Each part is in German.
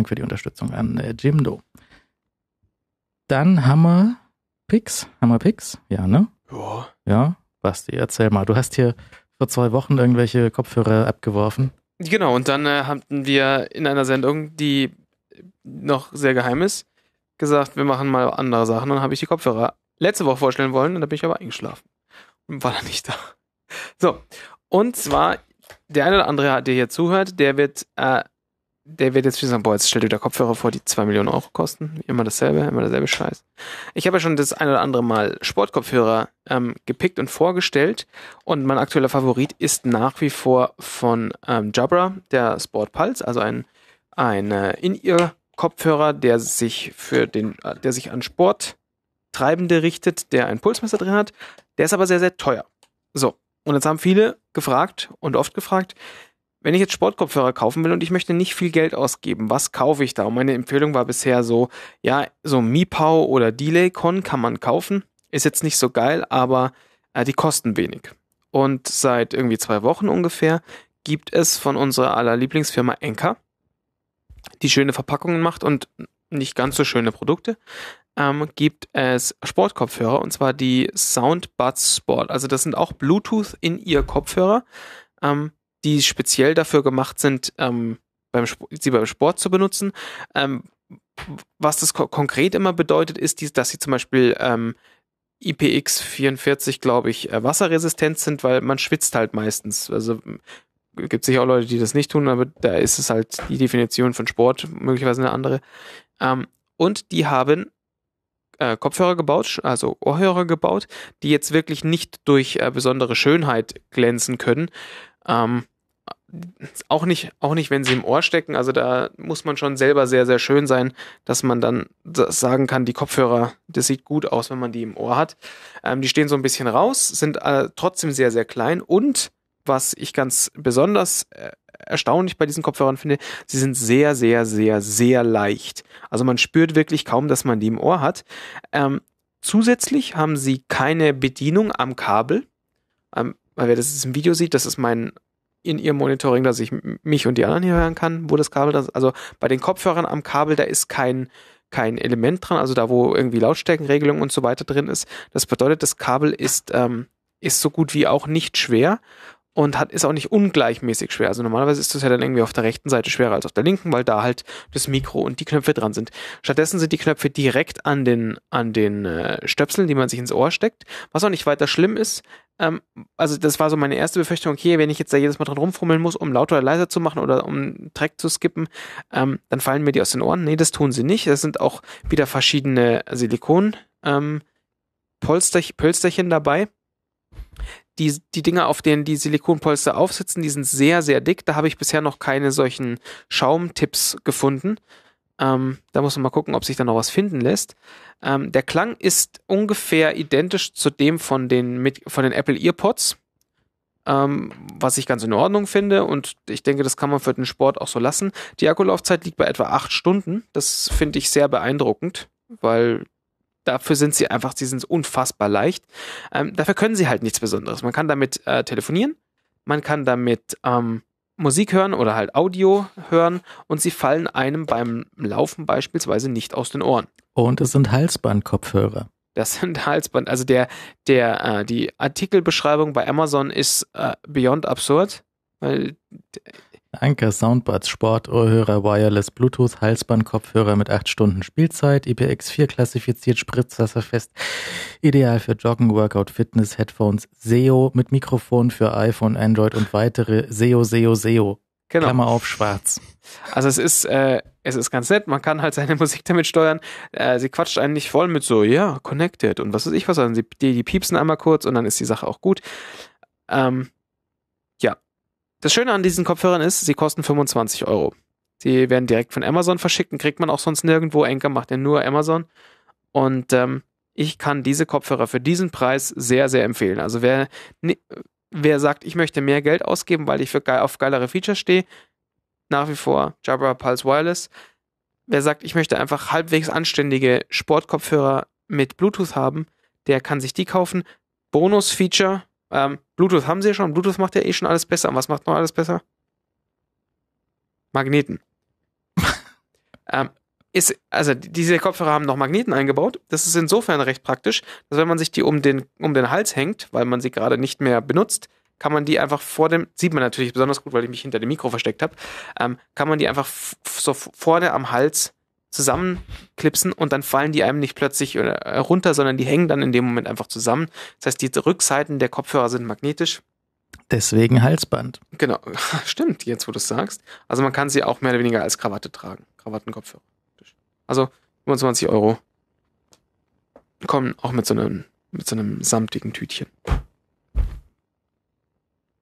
Dank für die Unterstützung an äh, Jimdo. Dann Hammer Picks. Hammer Picks? Ja, ne? Ja. Ja. Basti, erzähl mal. Du hast hier vor zwei Wochen irgendwelche Kopfhörer abgeworfen. Genau, und dann äh, hatten wir in einer Sendung, die noch sehr geheim ist, gesagt, wir machen mal andere Sachen. Und dann habe ich die Kopfhörer letzte Woche vorstellen wollen und da bin ich aber eingeschlafen. Und war dann nicht da. So, und zwar, der eine oder andere, der hier zuhört, der wird äh, der wird jetzt wieder sagen, boah, jetzt stell dir wieder Kopfhörer vor, die 2 Millionen Euro kosten. Immer dasselbe, immer dasselbe Scheiß. Ich habe ja schon das eine oder andere Mal Sportkopfhörer ähm, gepickt und vorgestellt. Und mein aktueller Favorit ist nach wie vor von ähm, Jabra, der Sport Pulse, also ein, ein äh, In-Ear-Kopfhörer, der sich für den, äh, der sich an Sporttreibende richtet, der ein Pulsmesser drin hat. Der ist aber sehr, sehr teuer. So. Und jetzt haben viele gefragt und oft gefragt, wenn ich jetzt Sportkopfhörer kaufen will und ich möchte nicht viel Geld ausgeben, was kaufe ich da? Und meine Empfehlung war bisher so, ja, so Mipau oder Delaycon kann man kaufen. Ist jetzt nicht so geil, aber äh, die kosten wenig. Und seit irgendwie zwei Wochen ungefähr gibt es von unserer aller Lieblingsfirma Enka, die schöne Verpackungen macht und nicht ganz so schöne Produkte, ähm, gibt es Sportkopfhörer und zwar die Soundbuds Sport. Also das sind auch Bluetooth in ihr Kopfhörer. Ähm, die speziell dafür gemacht sind, ähm, beim, sie beim Sport zu benutzen. Ähm, was das ko konkret immer bedeutet, ist, die, dass sie zum Beispiel ähm, IPX44, glaube ich, äh, wasserresistent sind, weil man schwitzt halt meistens. Also gibt sicher auch Leute, die das nicht tun, aber da ist es halt die Definition von Sport möglicherweise eine andere. Ähm, und die haben äh, Kopfhörer gebaut, also Ohrhörer gebaut, die jetzt wirklich nicht durch äh, besondere Schönheit glänzen können, ähm, auch nicht, auch nicht, wenn sie im Ohr stecken. Also da muss man schon selber sehr, sehr schön sein, dass man dann sagen kann, die Kopfhörer, das sieht gut aus, wenn man die im Ohr hat. Ähm, die stehen so ein bisschen raus, sind äh, trotzdem sehr, sehr klein und was ich ganz besonders äh, erstaunlich bei diesen Kopfhörern finde, sie sind sehr, sehr, sehr, sehr leicht. Also man spürt wirklich kaum, dass man die im Ohr hat. Ähm, zusätzlich haben sie keine Bedienung am Kabel. Ähm, weil wer das im Video sieht, das ist mein in ihrem Monitoring, dass ich mich und die anderen hier hören kann, wo das Kabel das, also bei den Kopfhörern am Kabel, da ist kein, kein Element dran, also da, wo irgendwie Lautstärkenregelung und so weiter drin ist. Das bedeutet, das Kabel ist, ähm, ist so gut wie auch nicht schwer und hat, ist auch nicht ungleichmäßig schwer. Also normalerweise ist das ja dann irgendwie auf der rechten Seite schwerer als auf der linken, weil da halt das Mikro und die Knöpfe dran sind. Stattdessen sind die Knöpfe direkt an den, an den äh, Stöpseln, die man sich ins Ohr steckt, was auch nicht weiter schlimm ist, ähm, also das war so meine erste Befürchtung, okay, wenn ich jetzt da jedes Mal dran rumfummeln muss, um lauter oder leiser zu machen oder um einen Track zu skippen, ähm, dann fallen mir die aus den Ohren. Nee, das tun sie nicht. Das sind auch wieder verschiedene Silikon ähm, Polsterchen, Pölsterchen dabei. Die, die Dinger, auf denen die Silikonpolster aufsitzen, die sind sehr, sehr dick. Da habe ich bisher noch keine solchen Schaumtipps gefunden. Ähm, da muss man mal gucken, ob sich da noch was finden lässt. Ähm, der Klang ist ungefähr identisch zu dem von den, mit, von den Apple EarPods, ähm, was ich ganz in Ordnung finde und ich denke, das kann man für den Sport auch so lassen. Die Akkulaufzeit liegt bei etwa acht Stunden. Das finde ich sehr beeindruckend, weil Dafür sind sie einfach, sie sind unfassbar leicht. Ähm, dafür können sie halt nichts Besonderes. Man kann damit äh, telefonieren, man kann damit ähm, Musik hören oder halt Audio hören und sie fallen einem beim Laufen beispielsweise nicht aus den Ohren. Und es sind Halsbandkopfhörer. Das sind Halsband. Also der, der, äh, die Artikelbeschreibung bei Amazon ist äh, beyond absurd, weil Anker Soundbuds Sport, Ohrhörer, Wireless, Bluetooth, Halsband, Kopfhörer mit 8 Stunden Spielzeit, IPX4 klassifiziert, spritzwasserfest, ideal für Joggen, Workout, Fitness, Headphones, SEO mit Mikrofon für iPhone, Android und weitere SEO, SEO, SEO. Genau. Klammer auf, schwarz. Also es ist, äh, es ist ganz nett, man kann halt seine Musik damit steuern. Äh, sie quatscht einen nicht voll mit so, ja, connected und was weiß ich was, sondern sie, die, die piepsen einmal kurz und dann ist die Sache auch gut. Ähm, das Schöne an diesen Kopfhörern ist, sie kosten 25 Euro. Sie werden direkt von Amazon verschickt und kriegt man auch sonst nirgendwo. Enker macht ja nur Amazon. Und ähm, ich kann diese Kopfhörer für diesen Preis sehr, sehr empfehlen. Also wer, ne, wer sagt, ich möchte mehr Geld ausgeben, weil ich für geil, auf geilere Features stehe, nach wie vor Jabra Pulse Wireless. Wer sagt, ich möchte einfach halbwegs anständige Sportkopfhörer mit Bluetooth haben, der kann sich die kaufen. Bonus-Feature, ähm, Bluetooth haben sie ja schon. Bluetooth macht ja eh schon alles besser. Und was macht noch alles besser? Magneten. ähm, ist, also diese Kopfhörer haben noch Magneten eingebaut. Das ist insofern recht praktisch, dass wenn man sich die um den, um den Hals hängt, weil man sie gerade nicht mehr benutzt, kann man die einfach vor dem, sieht man natürlich besonders gut, weil ich mich hinter dem Mikro versteckt habe, ähm, kann man die einfach so vorne am Hals zusammenklipsen und dann fallen die einem nicht plötzlich äh, runter, sondern die hängen dann in dem Moment einfach zusammen. Das heißt, die Rückseiten der Kopfhörer sind magnetisch. Deswegen Halsband. Genau, stimmt, jetzt wo du es sagst. Also man kann sie auch mehr oder weniger als Krawatte tragen. Krawattenkopfhörer. Also 25 Euro kommen auch mit so einem, mit so einem samtigen Tütchen.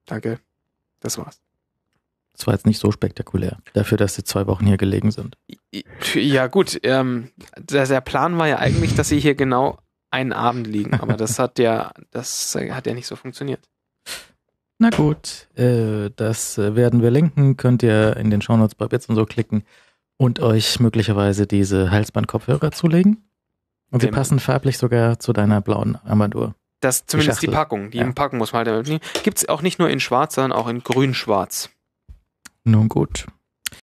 Danke, das war's. Das war jetzt nicht so spektakulär, dafür, dass sie zwei Wochen hier gelegen sind. Ja, gut. Ähm, der, der Plan war ja eigentlich, dass sie hier genau einen Abend liegen, aber das hat ja, das hat ja nicht so funktioniert. Na gut, äh, das werden wir linken. Könnt ihr in den Shownotes bei Bits und so klicken und euch möglicherweise diese Halsband-Kopfhörer zulegen. Und sie ähm. passen farblich sogar zu deiner blauen Armadur. Das zumindest die, die Packung. Die ja. Packung muss man halt damit Gibt es auch nicht nur in schwarz, sondern auch in grün-schwarz. Nun gut.